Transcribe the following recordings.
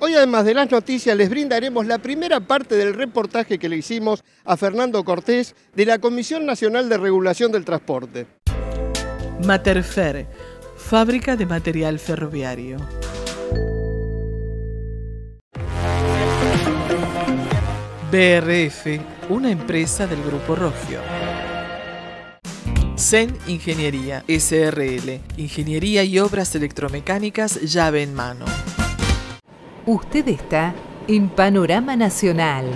Hoy además de las noticias les brindaremos la primera parte del reportaje que le hicimos a Fernando Cortés de la Comisión Nacional de Regulación del Transporte. Materfer, fábrica de material ferroviario. BRF, una empresa del Grupo Rogio. Zen Ingeniería, SRL, Ingeniería y Obras Electromecánicas llave en mano. Usted está en Panorama Nacional.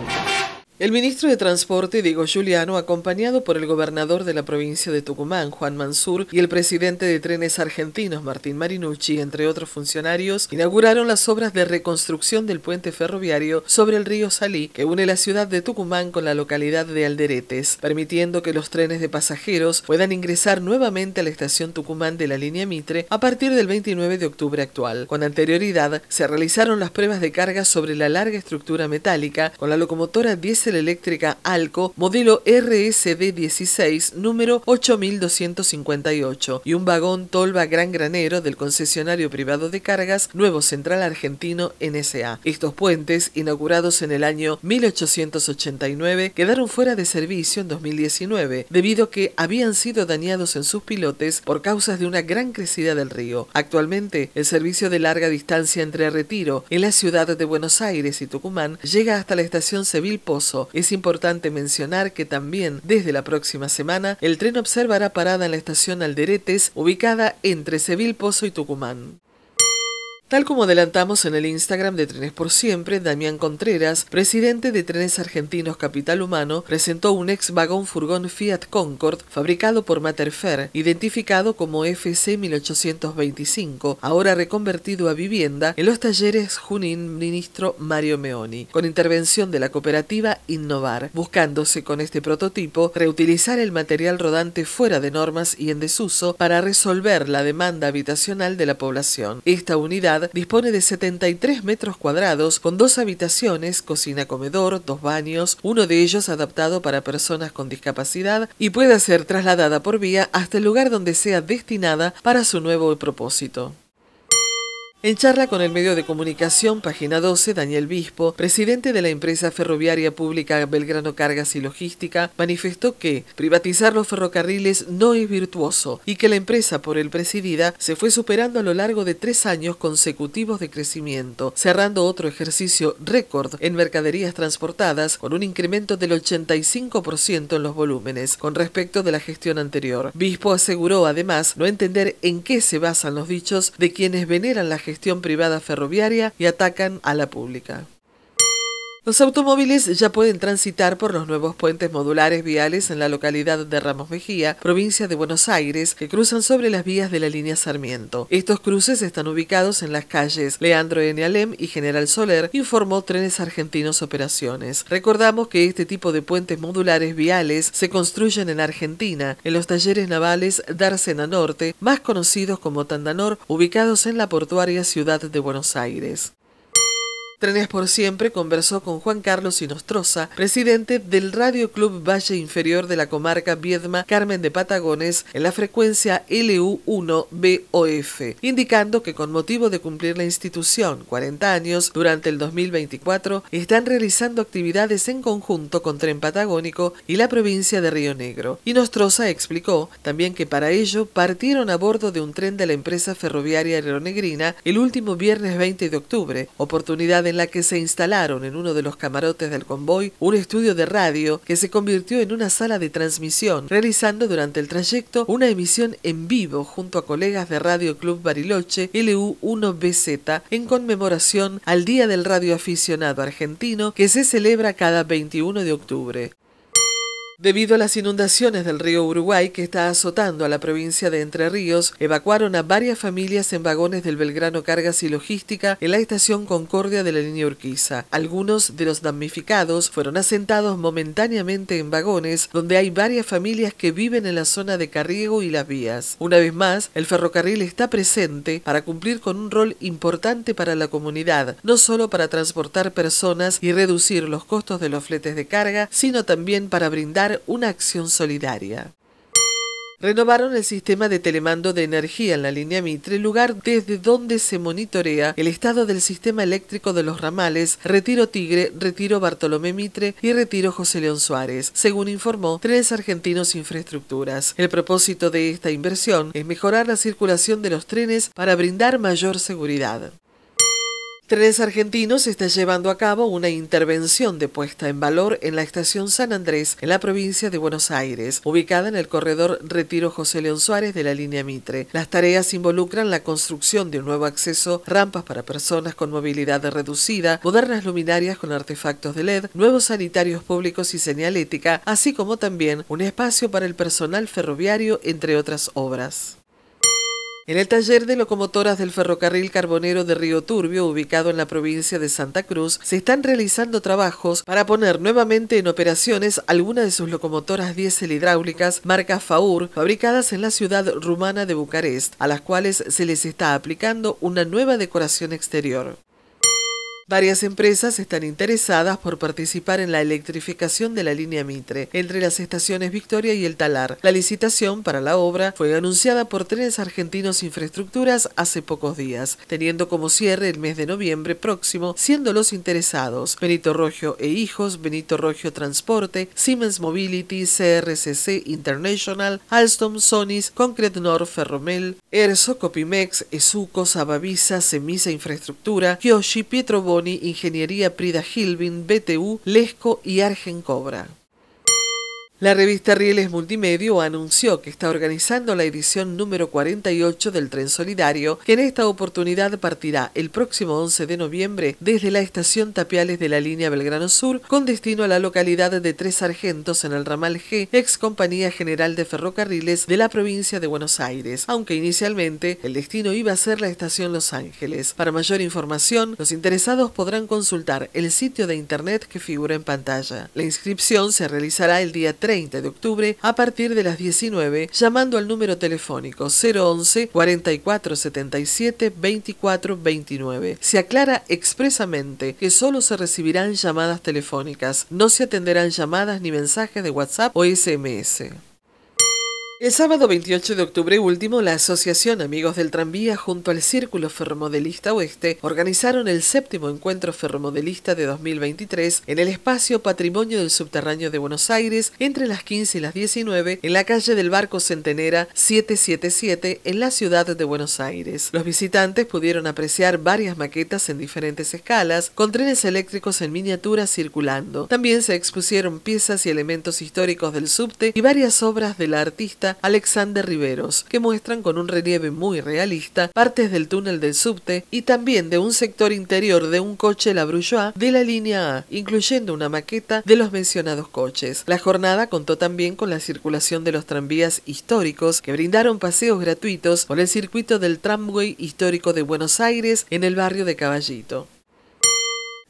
El ministro de Transporte, Diego Giuliano, acompañado por el gobernador de la provincia de Tucumán, Juan Mansur, y el presidente de Trenes Argentinos, Martín Marinucci, entre otros funcionarios, inauguraron las obras de reconstrucción del puente ferroviario sobre el río Salí, que une la ciudad de Tucumán con la localidad de Alderetes, permitiendo que los trenes de pasajeros puedan ingresar nuevamente a la estación Tucumán de la línea Mitre a partir del 29 de octubre actual. Con anterioridad, se realizaron las pruebas de carga sobre la larga estructura metálica con la locomotora diesel eléctrica Alco modelo RSD16 número 8258 y un vagón Tolva Gran Granero del concesionario privado de cargas Nuevo Central Argentino NSA. Estos puentes, inaugurados en el año 1889, quedaron fuera de servicio en 2019 debido que habían sido dañados en sus pilotes por causas de una gran crecida del río. Actualmente, el servicio de larga distancia entre Retiro en la ciudad de Buenos Aires y Tucumán llega hasta la estación Sevil Pozo es importante mencionar que también desde la próxima semana el tren observará parada en la estación Alderetes, ubicada entre Sevil Pozo y Tucumán. Tal como adelantamos en el Instagram de Trenes por Siempre, Damián Contreras, presidente de Trenes Argentinos Capital Humano, presentó un ex vagón furgón Fiat Concord fabricado por Materfer, identificado como FC 1825, ahora reconvertido a vivienda en los talleres Junín Ministro Mario Meoni, con intervención de la cooperativa Innovar, buscándose con este prototipo reutilizar el material rodante fuera de normas y en desuso para resolver la demanda habitacional de la población. Esta unidad dispone de 73 metros cuadrados con dos habitaciones, cocina-comedor, dos baños, uno de ellos adaptado para personas con discapacidad y puede ser trasladada por vía hasta el lugar donde sea destinada para su nuevo propósito. En charla con el medio de comunicación, página 12, Daniel Bispo, presidente de la empresa ferroviaria pública Belgrano Cargas y Logística, manifestó que privatizar los ferrocarriles no es virtuoso y que la empresa por el presidida se fue superando a lo largo de tres años consecutivos de crecimiento, cerrando otro ejercicio récord en mercaderías transportadas con un incremento del 85% en los volúmenes con respecto de la gestión anterior. Bispo aseguró además no entender en qué se basan los dichos de quienes veneran la gestión gestión privada ferroviaria y atacan a la pública. Los automóviles ya pueden transitar por los nuevos puentes modulares viales en la localidad de Ramos Mejía, provincia de Buenos Aires, que cruzan sobre las vías de la línea Sarmiento. Estos cruces están ubicados en las calles Leandro N. Alem y General Soler, informó Trenes Argentinos Operaciones. Recordamos que este tipo de puentes modulares viales se construyen en Argentina, en los talleres navales Darcena Norte, más conocidos como Tandanor, ubicados en la portuaria ciudad de Buenos Aires. Trenes por Siempre conversó con Juan Carlos Sinostroza, presidente del Radio Club Valle Inferior de la comarca Viedma Carmen de Patagones en la frecuencia LU1BOF, indicando que con motivo de cumplir la institución 40 años, durante el 2024 están realizando actividades en conjunto con Tren Patagónico y la provincia de Río Negro. Y explicó también que para ello partieron a bordo de un tren de la empresa ferroviaria aeronegrina el último viernes 20 de octubre, oportunidad de en la que se instalaron en uno de los camarotes del convoy un estudio de radio que se convirtió en una sala de transmisión, realizando durante el trayecto una emisión en vivo junto a colegas de Radio Club Bariloche LU1BZ en conmemoración al Día del Radio Aficionado Argentino que se celebra cada 21 de octubre. Debido a las inundaciones del río Uruguay que está azotando a la provincia de Entre Ríos, evacuaron a varias familias en vagones del Belgrano Cargas y Logística en la estación Concordia de la línea Urquiza. Algunos de los damnificados fueron asentados momentáneamente en vagones donde hay varias familias que viven en la zona de Carriego y las vías. Una vez más, el ferrocarril está presente para cumplir con un rol importante para la comunidad, no solo para transportar personas y reducir los costos de los fletes de carga, sino también para brindar una acción solidaria. Renovaron el sistema de telemando de energía en la línea Mitre, lugar desde donde se monitorea el estado del sistema eléctrico de los ramales Retiro Tigre, Retiro Bartolomé Mitre y Retiro José León Suárez, según informó Trenes Argentinos Infraestructuras. El propósito de esta inversión es mejorar la circulación de los trenes para brindar mayor seguridad. Trenes Argentinos está llevando a cabo una intervención de puesta en valor en la estación San Andrés, en la provincia de Buenos Aires, ubicada en el corredor Retiro José León Suárez de la línea Mitre. Las tareas involucran la construcción de un nuevo acceso, rampas para personas con movilidad reducida, modernas luminarias con artefactos de LED, nuevos sanitarios públicos y señalética, así como también un espacio para el personal ferroviario, entre otras obras. En el taller de locomotoras del ferrocarril carbonero de Río Turbio, ubicado en la provincia de Santa Cruz, se están realizando trabajos para poner nuevamente en operaciones algunas de sus locomotoras diésel hidráulicas marca FAUR, fabricadas en la ciudad rumana de Bucarest, a las cuales se les está aplicando una nueva decoración exterior. Varias empresas están interesadas por participar en la electrificación de la línea Mitre, entre las estaciones Victoria y El Talar. La licitación para la obra fue anunciada por Trenes Argentinos Infraestructuras hace pocos días, teniendo como cierre el mes de noviembre próximo, siendo los interesados Benito Rogio e Hijos, Benito Rogio Transporte, Siemens Mobility, CRCC International, Alstom, Sonis, Concrete NORTH, Ferromel, Erso, Copimex, Esuco, Sabavisa, Semisa Infraestructura, Kioshi, Pietro Ingeniería Prida Hilvin, BTU, Lesco y Argen Cobra. La revista Rieles Multimedio anunció que está organizando la edición número 48 del Tren Solidario, que en esta oportunidad partirá el próximo 11 de noviembre desde la estación Tapiales de la línea Belgrano Sur, con destino a la localidad de Tres Argentos, en el ramal G, ex Compañía General de Ferrocarriles de la provincia de Buenos Aires, aunque inicialmente el destino iba a ser la estación Los Ángeles. Para mayor información, los interesados podrán consultar el sitio de internet que figura en pantalla. La inscripción se realizará el día 3 30 de octubre a partir de las 19 llamando al número telefónico 011 4477 2429. Se aclara expresamente que solo se recibirán llamadas telefónicas, no se atenderán llamadas ni mensajes de WhatsApp o SMS. El sábado 28 de octubre último, la Asociación Amigos del Tranvía junto al Círculo Ferromodelista Oeste organizaron el séptimo encuentro ferromodelista de 2023 en el espacio Patrimonio del Subterráneo de Buenos Aires entre las 15 y las 19 en la calle del Barco Centenera 777 en la ciudad de Buenos Aires. Los visitantes pudieron apreciar varias maquetas en diferentes escalas con trenes eléctricos en miniatura circulando. También se expusieron piezas y elementos históricos del subte y varias obras de la artista Alexander Riveros, que muestran con un relieve muy realista partes del túnel del subte y también de un sector interior de un coche La de la línea A, incluyendo una maqueta de los mencionados coches. La jornada contó también con la circulación de los tranvías históricos que brindaron paseos gratuitos por el circuito del tramway histórico de Buenos Aires en el barrio de Caballito.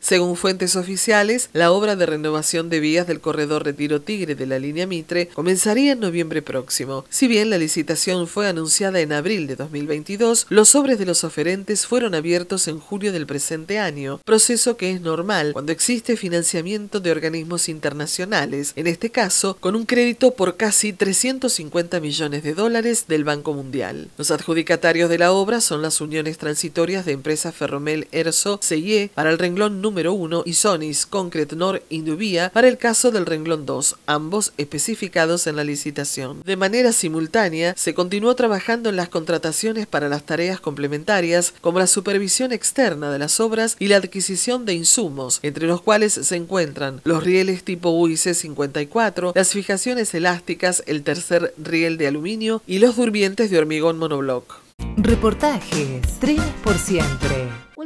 Según fuentes oficiales, la obra de renovación de vías del corredor Retiro Tigre de la línea Mitre comenzaría en noviembre próximo. Si bien la licitación fue anunciada en abril de 2022, los sobres de los oferentes fueron abiertos en julio del presente año, proceso que es normal cuando existe financiamiento de organismos internacionales, en este caso con un crédito por casi 350 millones de dólares del Banco Mundial. Los adjudicatarios de la obra son las uniones transitorias de empresas Ferromel Erso CIE para el renglón número 1 y Sonis Concrete Nor Indubia para el caso del renglón 2, ambos especificados en la licitación. De manera simultánea, se continuó trabajando en las contrataciones para las tareas complementarias como la supervisión externa de las obras y la adquisición de insumos, entre los cuales se encuentran los rieles tipo UIC 54, las fijaciones elásticas, el tercer riel de aluminio y los durmientes de hormigón monobloc. Reportajes 3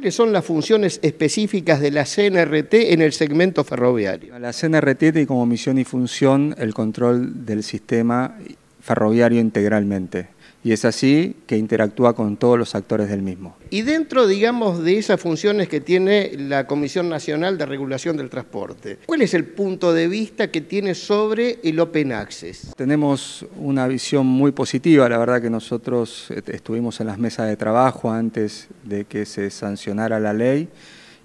que son las funciones específicas de la CNRT en el segmento ferroviario? La CNRT tiene como misión y función el control del sistema ferroviario integralmente y es así que interactúa con todos los actores del mismo. Y dentro, digamos, de esas funciones que tiene la Comisión Nacional de Regulación del Transporte, ¿cuál es el punto de vista que tiene sobre el Open Access? Tenemos una visión muy positiva, la verdad que nosotros estuvimos en las mesas de trabajo antes de que se sancionara la ley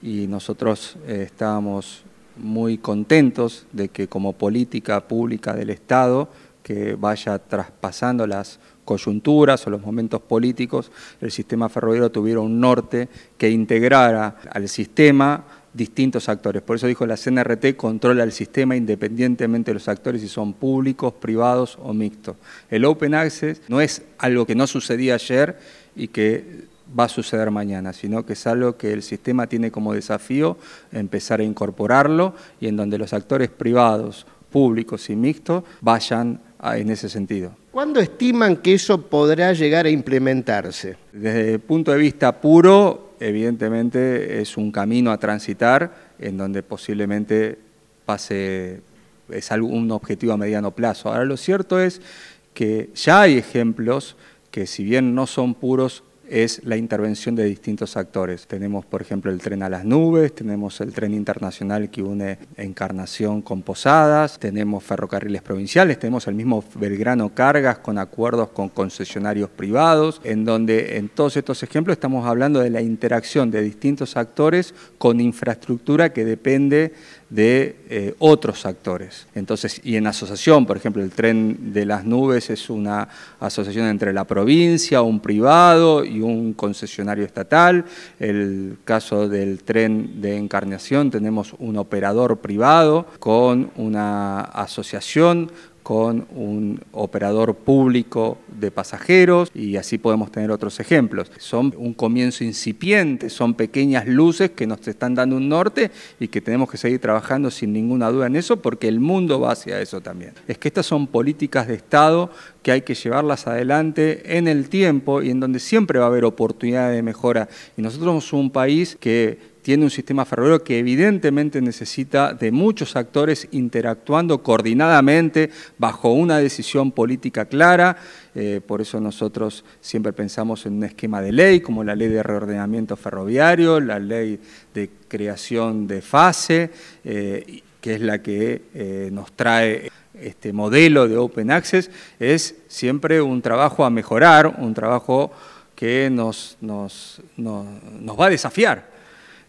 y nosotros eh, estábamos muy contentos de que como política pública del Estado que vaya traspasando las coyunturas o los momentos políticos, el sistema ferroviario tuviera un norte que integrara al sistema distintos actores. Por eso dijo la CNRT controla el sistema independientemente de los actores, si son públicos, privados o mixtos. El Open Access no es algo que no sucedía ayer y que va a suceder mañana, sino que es algo que el sistema tiene como desafío empezar a incorporarlo y en donde los actores privados, públicos y mixtos vayan Ah, en ese sentido. ¿Cuándo estiman que eso podrá llegar a implementarse? Desde el punto de vista puro, evidentemente es un camino a transitar en donde posiblemente pase, es un objetivo a mediano plazo. Ahora lo cierto es que ya hay ejemplos que si bien no son puros, es la intervención de distintos actores. Tenemos, por ejemplo, el tren a las nubes, tenemos el tren internacional que une Encarnación con Posadas, tenemos ferrocarriles provinciales, tenemos el mismo Belgrano Cargas con acuerdos con concesionarios privados, en donde en todos estos ejemplos estamos hablando de la interacción de distintos actores con infraestructura que depende de eh, otros actores. Entonces, y en asociación, por ejemplo, el tren de las nubes es una asociación entre la provincia, un privado y un concesionario estatal. El caso del tren de encarnación tenemos un operador privado con una asociación con un operador público de pasajeros y así podemos tener otros ejemplos. Son un comienzo incipiente, son pequeñas luces que nos están dando un norte y que tenemos que seguir trabajando sin ninguna duda en eso porque el mundo va hacia eso también. Es que estas son políticas de Estado que hay que llevarlas adelante en el tiempo y en donde siempre va a haber oportunidades de mejora. Y nosotros somos un país que tiene un sistema ferroviario que evidentemente necesita de muchos actores interactuando coordinadamente bajo una decisión política clara. Eh, por eso nosotros siempre pensamos en un esquema de ley, como la ley de reordenamiento ferroviario, la ley de creación de fase, eh, que es la que eh, nos trae este modelo de Open Access, es siempre un trabajo a mejorar, un trabajo que nos, nos va a desafiar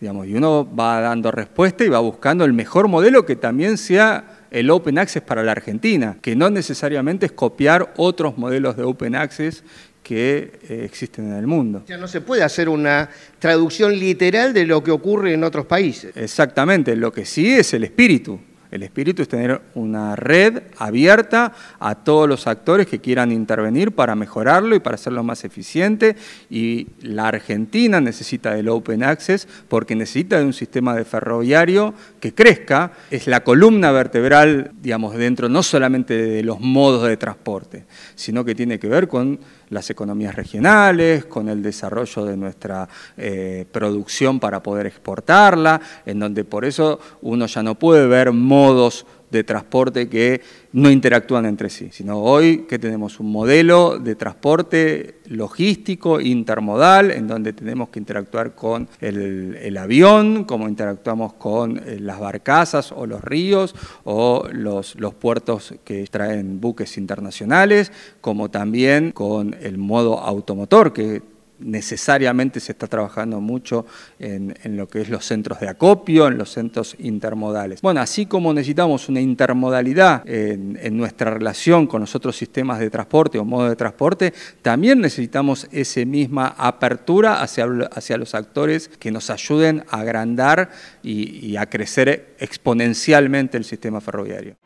Digamos, y uno va dando respuesta y va buscando el mejor modelo que también sea el Open Access para la Argentina, que no necesariamente es copiar otros modelos de Open Access que eh, existen en el mundo. Ya no se puede hacer una traducción literal de lo que ocurre en otros países. Exactamente, lo que sí es el espíritu. El espíritu es tener una red abierta a todos los actores que quieran intervenir para mejorarlo y para hacerlo más eficiente. Y la Argentina necesita del Open Access porque necesita de un sistema de ferroviario que crezca. Es la columna vertebral, digamos, dentro no solamente de los modos de transporte, sino que tiene que ver con las economías regionales, con el desarrollo de nuestra eh, producción para poder exportarla, en donde por eso uno ya no puede ver modos de transporte que no interactúan entre sí, sino hoy que tenemos un modelo de transporte logístico intermodal en donde tenemos que interactuar con el, avión, como interactuamos con eh, las barcazas o los ríos o los, los puertos que traen buques internacionales, como también con el modo automotor que necesariamente se está trabajando mucho en, lo que es los centros de acopio, en los centros intermodales. Bueno, así como necesitamos una intermodalidad en, nuestra relación con los otros sistemas de transporte o modo de transporte, también necesitamos esa misma apertura hacia, los actores que nos ayuden a agrandar y, y a crecer exponencialmente el sistema ferroviario.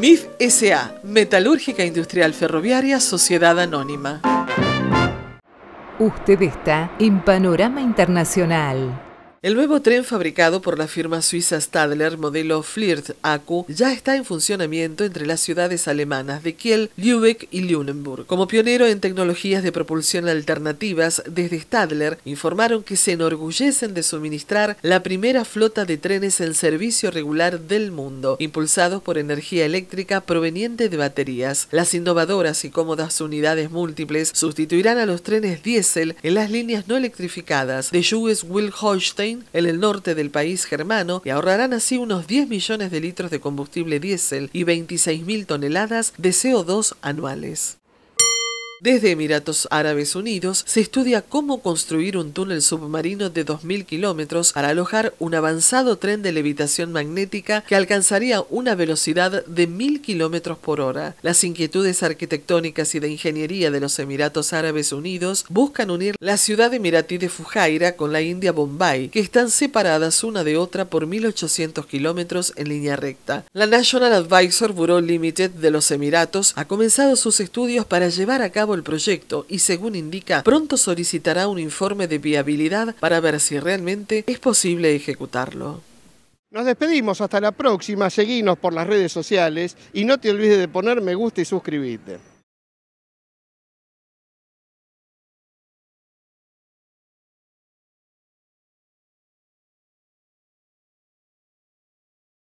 MIF SA, Metalúrgica Industrial Ferroviaria, Sociedad Anónima. Usted está en Panorama Internacional. El nuevo tren fabricado por la firma suiza Stadler modelo Flirt Aku ya está en funcionamiento entre las ciudades alemanas de Kiel, Lübeck y Lüneburg. Como pionero en tecnologías de propulsión alternativas, desde Stadler informaron que se enorgullecen de suministrar la primera flota de trenes en servicio regular del mundo, impulsados por energía eléctrica proveniente de baterías. Las innovadoras y cómodas unidades múltiples sustituirán a los trenes diésel en las líneas no electrificadas de Jues Will en el norte del país germano, y ahorrarán así unos 10 millones de litros de combustible diésel y 26.000 toneladas de CO2 anuales. Desde Emiratos Árabes Unidos se estudia cómo construir un túnel submarino de 2.000 kilómetros para alojar un avanzado tren de levitación magnética que alcanzaría una velocidad de 1.000 kilómetros por hora. Las inquietudes arquitectónicas y de ingeniería de los Emiratos Árabes Unidos buscan unir la ciudad emiratí de Fujairah con la India Bombay, que están separadas una de otra por 1.800 kilómetros en línea recta. La National Advisor Bureau Limited de los Emiratos ha comenzado sus estudios para llevar a cabo el proyecto y, según indica, pronto solicitará un informe de viabilidad para ver si realmente es posible ejecutarlo. Nos despedimos, hasta la próxima, seguinos por las redes sociales y no te olvides de poner me gusta y suscribirte.